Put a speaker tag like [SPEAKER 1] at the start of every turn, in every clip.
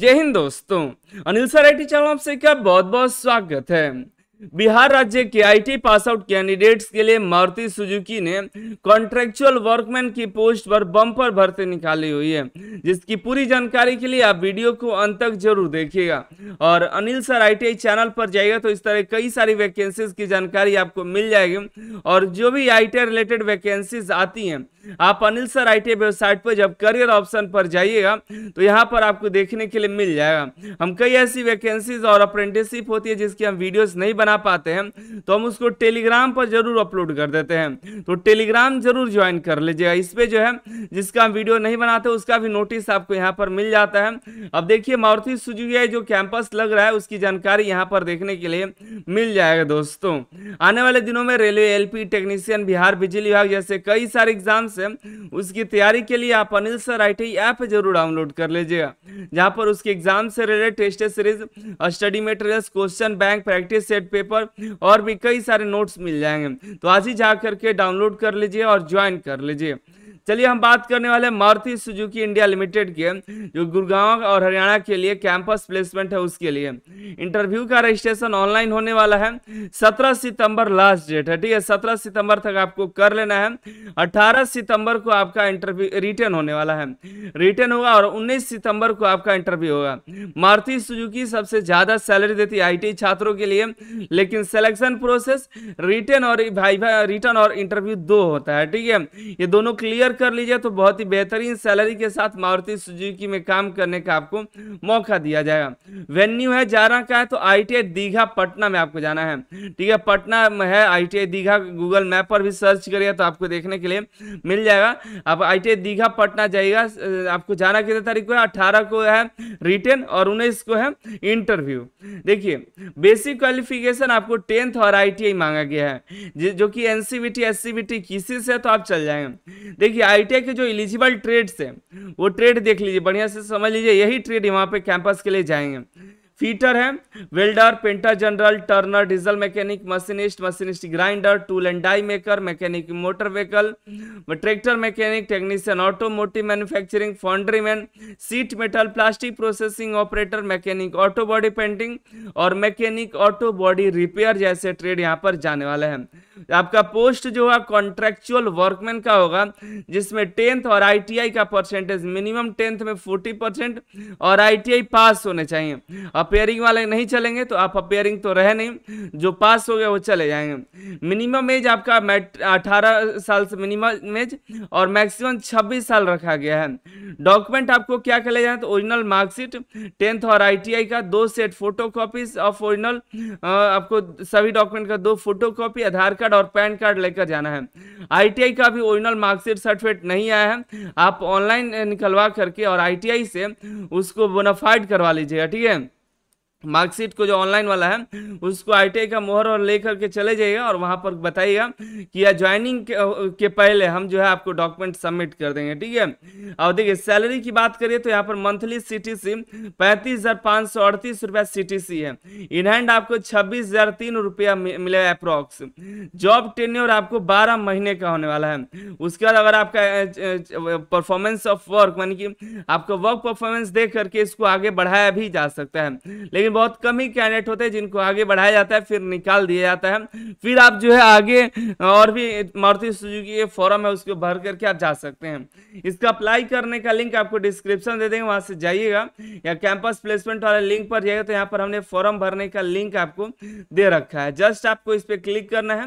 [SPEAKER 1] जय हिंद दोस्तों अनिल सराइटी चैनल आपसे क्या बहुत बहुत स्वागत है बिहार राज्य के आईटी पास आउट कैंडिडेट्स के लिए मारुति सुजुकी ने कॉन्ट्रेक्चुअल वर्कमैन की पोस्ट पर बम्पर भर्ती निकाली हुई है जिसकी पूरी जानकारी के लिए आप वीडियो को अंत तक जरूर देखिएगा और अनिल सर आईटीआई चैनल पर जाइएगा तो इस तरह कई सारी वैकेंसीज की जानकारी आपको मिल जाएगी और जो भी आई रिलेटेड वैकेंसीज आती हैं आप अनिल सर आई वेबसाइट पर जब करियर ऑप्शन पर जाइएगा तो यहाँ पर आपको देखने के लिए मिल जाएगा हम कई ऐसी वैकेंसीज और अप्रेंटिसिप होती है जिसकी हम वीडियोज नहीं बना बना पाते हैं तो हम उसको टेलीग्राम पर जरूर अपलोड कर देते हैं तो टेलीग्राम जरूर ज्वाइन कर लीजिएगा इस पर जो है जिसका वीडियो नहीं बनाते उसका भी नोटिस आपको यहाँ पर मिल जाता है अब देखिए मारुति सुजुकी जो कैंपस लग रहा है उसकी जानकारी यहाँ पर देखने के लिए मिल जाएगा दोस्तों आने वाले दिनों में रेलवे एल टेक्नीशियन बिहार बिजली विभाग जैसे कई सारे एग्जाम्स हैं उसकी तैयारी के लिए आप Anil sir I T app जरूर डाउनलोड कर लीजिएगा जहाँ पर उसके एग्जाम से related test series study materials question bank practice set paper और भी कई सारे नोट्स मिल जाएंगे तो आज ही जा करके डाउनलोड कर लीजिए और ज्वाइन कर लीजिए चलिए हम बात करने वाले मारुति सुजुकी इंडिया लिमिटेड के जो गुड़गांव और हरियाणा के लिए कैंपस प्लेसमेंट है उसके लिए इंटरव्यू का रजिस्ट्रेशन ऑनलाइन होने वाला है सत्रह सितंबर लास्ट डेट है ठीक है सत्रह सितंबर तक आपको कर लेना है 18 सितंबर को आपका इंटरव्यू रिटर्न होने वाला है रिटर्न होगा और उन्नीस सितंबर को आपका इंटरव्यू होगा मारुति सुजुकी सबसे ज्यादा सैलरी देती है आई छात्रों के लिए लेकिन सिलेक्शन प्रोसेस रिटर्न और रिटर्न और इंटरव्यू दो होता है ठीक है ये दोनों क्लियर कर लीजिए तो बहुत ही बेहतरीन सैलरी के साथ मारुति सुजुकी में काम करने का आपको मौका दिया जाएगा वेन्यू है जाना का है तो आई दीघा पटना में आपको जाना है ठीक है पटना में है आई दीघा गूगल मैप पर भी सर्च करिए तो आपको देखने के लिए मिल जाएगा आप आई दीघा पटना जाइएगा आपको जाना कितने तारीख को है अठारह को है रिटर्न और उन्नीस को है इंटरव्यू देखिए बेसिक क्वालिफिकेशन आपको टेंथ और आई मांगा गया है जो कि एन सी किसी से तो आप चल जाएंगे देखिए आई के जो एलिजिबल ट्रेड्स हैं वो ट्रेड देख लीजिए बढ़िया से समझ लीजिए यही ट्रेड यहाँ पे कैंपस के लिए जाएंगे फीटर है welder painter general turner diesel mechanic machinist machinist grinder tool and die maker mechanic motor vehicle tractor mechanic technician automotive manufacturing foundryman sheet metal plastic processing operator mechanic auto body painting और mechanic auto body repair जैसे trade यहाँ पर जाने वाले हैं आपका post जो है कॉन्ट्रेक्चुअल वर्कमैन का होगा जिसमें टेंथ और आई का परसेंटेज मिनिमम टेंथ में फोर्टी परसेंट और आई पास होने चाहिए अपेयरिंग वाले नहीं चलेंगे तो आप अपेयरिंग तो रहे नहीं जो पास हो गया वो चले जाएंगे मिनिमम एज आपका अठारह साल से मिनिमम एज और मैक्सिमम छब्बीस साल रखा गया है डॉक्यूमेंट आपको क्या कह ले जाए तो ओरिजिनल मार्कशीट टेंथ और आई का दो सेट फोटो ऑफ ओरिजिनल आपको सभी डॉक्यूमेंट का दो फोटो आधार कार्ड और पैन कार्ड लेकर जाना है आईटीआई का भी ओरिजिनल मार्कशीट सर्टिफिकेट नहीं आया है आप ऑनलाइन निकलवा करके और आईटीआई से उसको बोनाफाइड करवा लीजिएगा ठीक है मार्कशीट को जो ऑनलाइन वाला है उसको आईटीआई का मोहर और लेकर के चले जाइएगा और वहाँ पर बताइएगा कि या ज्वाइनिंग के, के पहले हम जो है आपको डॉक्यूमेंट सबमिट कर देंगे ठीक है और देखिए सैलरी की बात करिए तो यहाँ पर मंथली सी टी सी पैंतीस हज़ार पाँच सौ अड़तीस रुपया सी टी सी है इनहैंड आपको छब्बीस हज़ार तीन रुपया मिलेगा अप्रॉक्स जॉब टेन्योर आपको बारह महीने का होने वाला है उसके बाद अगर आपका परफॉर्मेंस ऑफ वर्क यानी कि आपका वर्क परफॉर्मेंस देख करके इसको आगे बढ़ाया भी जा सकता है लेकिन बहुत कम ही कैंडिडेट होते हैं जिनको आगे बढ़ाया जाता है फिर निकाल दिया जाता है फिर आप जो है आगे और भी मारुति सुजुकी फॉरम है उसको भर करके आप जा सकते हैं इसका अप्लाई करने का लिंक आपको डिस्क्रिप्शन दे देंगे वहाँ से जाइएगा या कैंपस प्लेसमेंट वाले लिंक पर जाइएगा तो यहाँ पर हमने फॉर्म भरने का लिंक आपको दे रखा है जस्ट आपको इस पर क्लिक करना है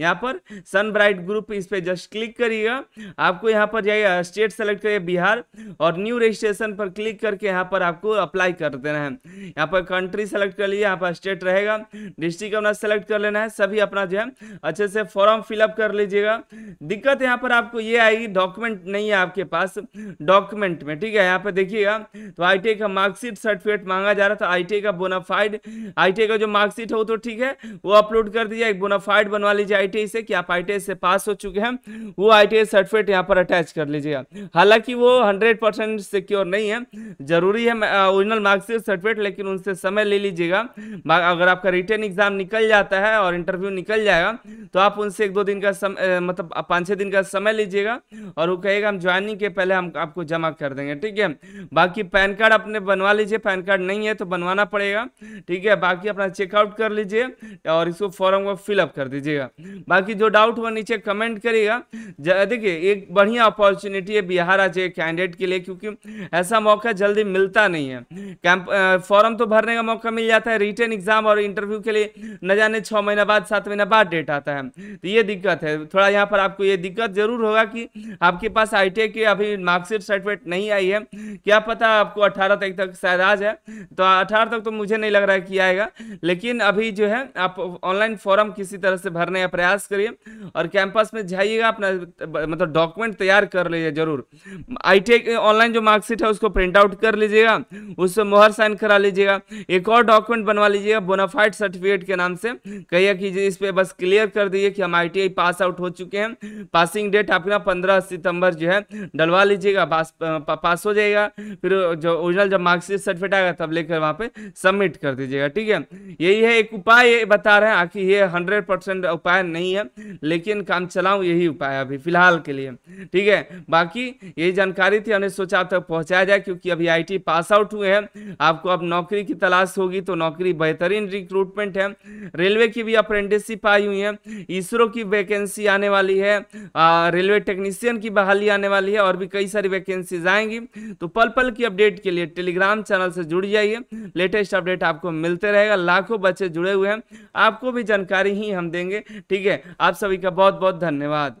[SPEAKER 1] यहाँ पर सनब्राइट ग्रुप इस पर जस्ट क्लिक करिएगा आपको यहाँ पर जाइए स्टेट सेलेक्ट करिए बिहार और न्यू रजिस्ट्रेशन पर क्लिक करके यहाँ पर आपको अप्लाई कर देना है यहाँ पर कंट्री सेलेक्ट कर लीजिए यहाँ पर स्टेट रहेगा डिस्ट्रिक्ट अपना सेलेक्ट कर लेना है सभी अपना जो है अच्छे से फॉर्म फिलअप कर लीजिएगा दिक्कत यहाँ पर आपको ये आएगी डॉक्यूमेंट नहीं है आपके पास डॉक्यूमेंट में ठीक है यहाँ पर देखिएगा तो आई का मार्कशीट सर्टिफिकेट मांगा जा रहा था आई का बोनाफाइड आई का जो मार्कशीट हो तो ठीक है वो अपलोड कर दीजिए एक बोनाफाइड बनवा लीजिए आई से कि आप आई से पास हो चुके हैं वो आई सर्टिफिकेट यहाँ पर अटैच कर लीजिएगा हालांकि वो हंड्रेड सिक्योर नहीं है जरूरी है ओरिजिनल मार्क्सिट सर्टिफिकेट लेकिन उनसे समय ले लीजिएगा अगर आपका रिटर्न एग्जाम निकल जाता है और इंटरव्यू निकल जाएगा तो आप उनसे एक दो दिन का सम मतलब पाँच छः दिन का समय लीजिएगा और वो कहेगा हम ज्वाइनिंग के पहले हम आपको जमा कर देंगे ठीक है बाकी पैन कार्ड अपने बनवा लीजिए पैन कार्ड नहीं है तो बनवाना पड़ेगा ठीक है बाकी अपना चेकआउट कर लीजिए और इसको फॉर्म को फिलअप कर दीजिएगा बाकी जो डाउट हुआ नीचे कमेंट करिएगा देखिए एक बढ़िया अपॉर्चुनिटी है बिहार आज कैंडिडेट के लिए क्योंकि ऐसा मौका जल्दी मिलता नहीं है कैंप फॉर्म तो भरने का मौका मिल जाता है रिटर्न एग्जाम और इंटरव्यू के लिए न जाने छः महीना बाद सात महीना बाद डेट आता है तो ये दिक्कत है थोड़ा यहाँ पर आपको ये दिक्कत जरूर होगा कि आपके पास आई के अभी मार्कशीट सर्टिफिकेट नहीं आई है क्या पता आपको अठारह तारीख तक शायद आ जाए तो अठारह तक तो मुझे नहीं लग रहा है कि आएगा लेकिन अभी जो है आप ऑनलाइन फॉर्म किसी तरह से भरने का प्रयास करिए और कैंपस में जाइएगा अपना मतलब डॉक्यूमेंट तैयार कर लीजिए जरूर आई ऑनलाइन जो मार्कशीट है उसको प्रिंट आउट कर लीजिएगा उससे मोहर साइन करा लीजिएगा एक और डॉक्यूमेंट बनवा लीजिएगा बोनाफाइड सर्टिफिकेट के नाम से कहिए कि इस पर बस क्लियर कर दीजिए कि हम आई पास आउट हो चुके हैं पासिंग डेट आपके ना पंद्रह सितंबर जो है डलवा लीजिएगा पास हो जाएगा फिर जो ओरिजिनल जब मार्क्सिट सर्टिफिकेट आएगा तब लेकर वहाँ पर सबमिट कर दीजिएगा ठीक है यही है एक उपाय बता रहे हैं आखिर ये हंड्रेड परसेंट उपाय नहीं है लेकिन काम चलाऊँ यही उपाय अभी फिलहाल के लिए ठीक है बाकी यही जानकारी थी हमने सोचा आप तक पहुँचाया जाए क्योंकि अभी आई पास आउट हुए हैं आपको अब नौकरी की तलाश पास होगी तो नौकरी बेहतरीन रिक्रूटमेंट है रेलवे की भी अप्रेंटिसशिप आई हुई है इसरो की वैकेंसी आने वाली है रेलवे टेक्नीशियन की बहाली आने वाली है और भी कई सारी वैकेंसीज आएंगी तो पल पल की अपडेट के लिए टेलीग्राम चैनल से जुड़ जाइए लेटेस्ट अपडेट आपको मिलते रहेगा लाखों बच्चे जुड़े हुए हैं आपको भी जानकारी ही हम देंगे ठीक है आप सभी का बहुत बहुत धन्यवाद